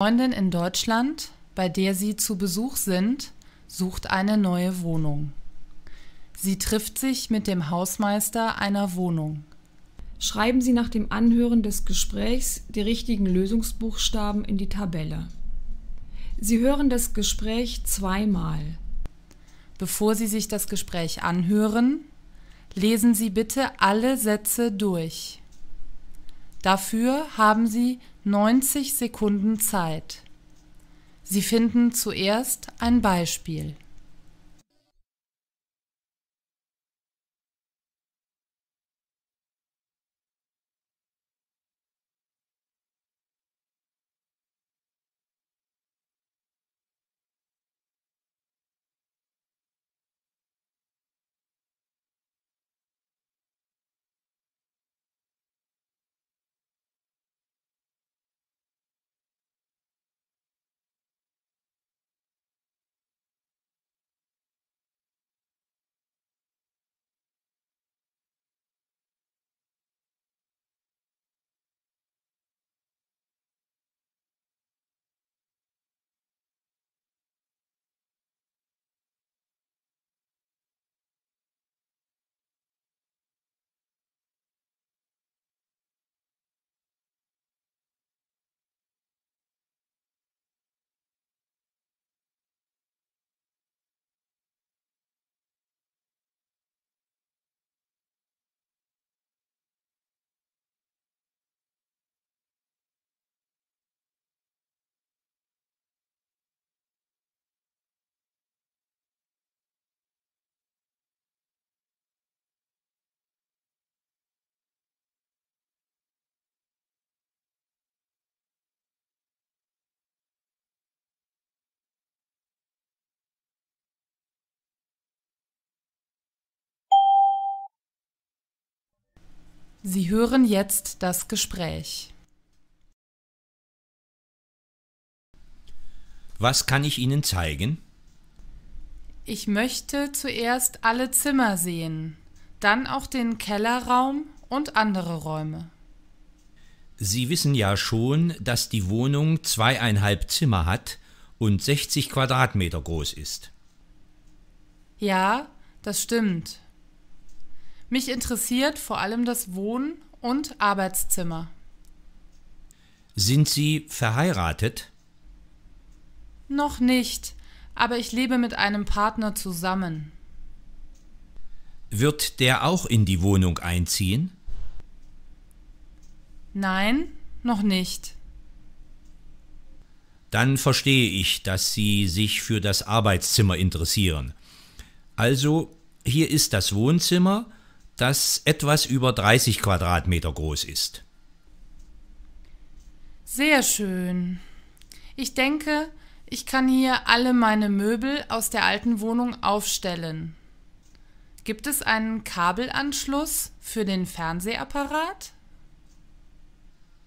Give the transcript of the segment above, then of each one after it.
Freundin in Deutschland, bei der sie zu Besuch sind, sucht eine neue Wohnung. Sie trifft sich mit dem Hausmeister einer Wohnung. Schreiben Sie nach dem Anhören des Gesprächs die richtigen Lösungsbuchstaben in die Tabelle. Sie hören das Gespräch zweimal. Bevor Sie sich das Gespräch anhören, lesen Sie bitte alle Sätze durch. Dafür haben Sie 90 Sekunden Zeit. Sie finden zuerst ein Beispiel Sie hören jetzt das Gespräch. Was kann ich Ihnen zeigen? Ich möchte zuerst alle Zimmer sehen, dann auch den Kellerraum und andere Räume. Sie wissen ja schon, dass die Wohnung zweieinhalb Zimmer hat und 60 Quadratmeter groß ist. Ja, das stimmt. Mich interessiert vor allem das Wohn- und Arbeitszimmer. Sind Sie verheiratet? Noch nicht, aber ich lebe mit einem Partner zusammen. Wird der auch in die Wohnung einziehen? Nein, noch nicht. Dann verstehe ich, dass Sie sich für das Arbeitszimmer interessieren. Also, hier ist das Wohnzimmer, das etwas über 30 Quadratmeter groß ist. Sehr schön. Ich denke, ich kann hier alle meine Möbel aus der alten Wohnung aufstellen. Gibt es einen Kabelanschluss für den Fernsehapparat?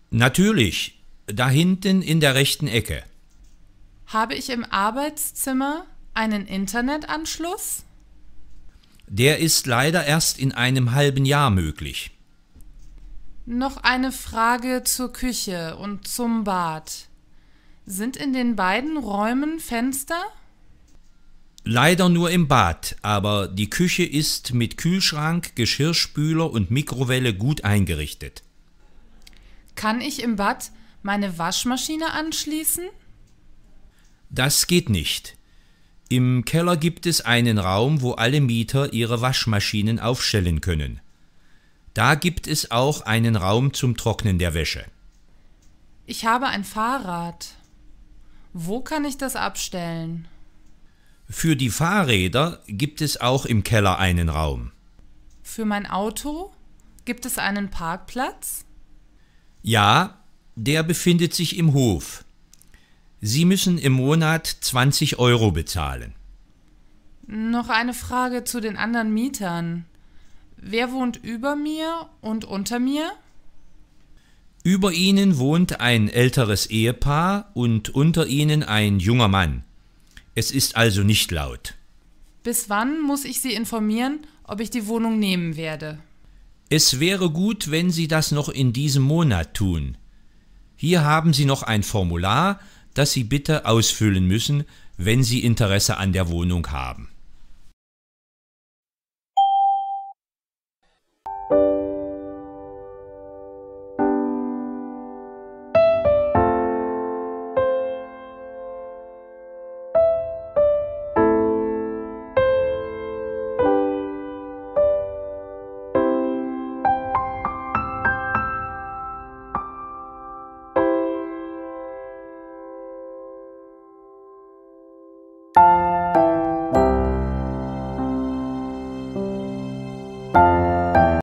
Natürlich, da hinten in der rechten Ecke. Habe ich im Arbeitszimmer einen Internetanschluss? Der ist leider erst in einem halben Jahr möglich. Noch eine Frage zur Küche und zum Bad. Sind in den beiden Räumen Fenster? Leider nur im Bad, aber die Küche ist mit Kühlschrank, Geschirrspüler und Mikrowelle gut eingerichtet. Kann ich im Bad meine Waschmaschine anschließen? Das geht nicht. Im Keller gibt es einen Raum, wo alle Mieter ihre Waschmaschinen aufstellen können. Da gibt es auch einen Raum zum Trocknen der Wäsche. Ich habe ein Fahrrad. Wo kann ich das abstellen? Für die Fahrräder gibt es auch im Keller einen Raum. Für mein Auto gibt es einen Parkplatz? Ja, der befindet sich im Hof. Sie müssen im Monat 20 Euro bezahlen. Noch eine Frage zu den anderen Mietern. Wer wohnt über mir und unter mir? Über ihnen wohnt ein älteres Ehepaar und unter ihnen ein junger Mann. Es ist also nicht laut. Bis wann muss ich Sie informieren, ob ich die Wohnung nehmen werde? Es wäre gut, wenn Sie das noch in diesem Monat tun. Hier haben Sie noch ein Formular, das Sie bitte ausfüllen müssen, wenn Sie Interesse an der Wohnung haben.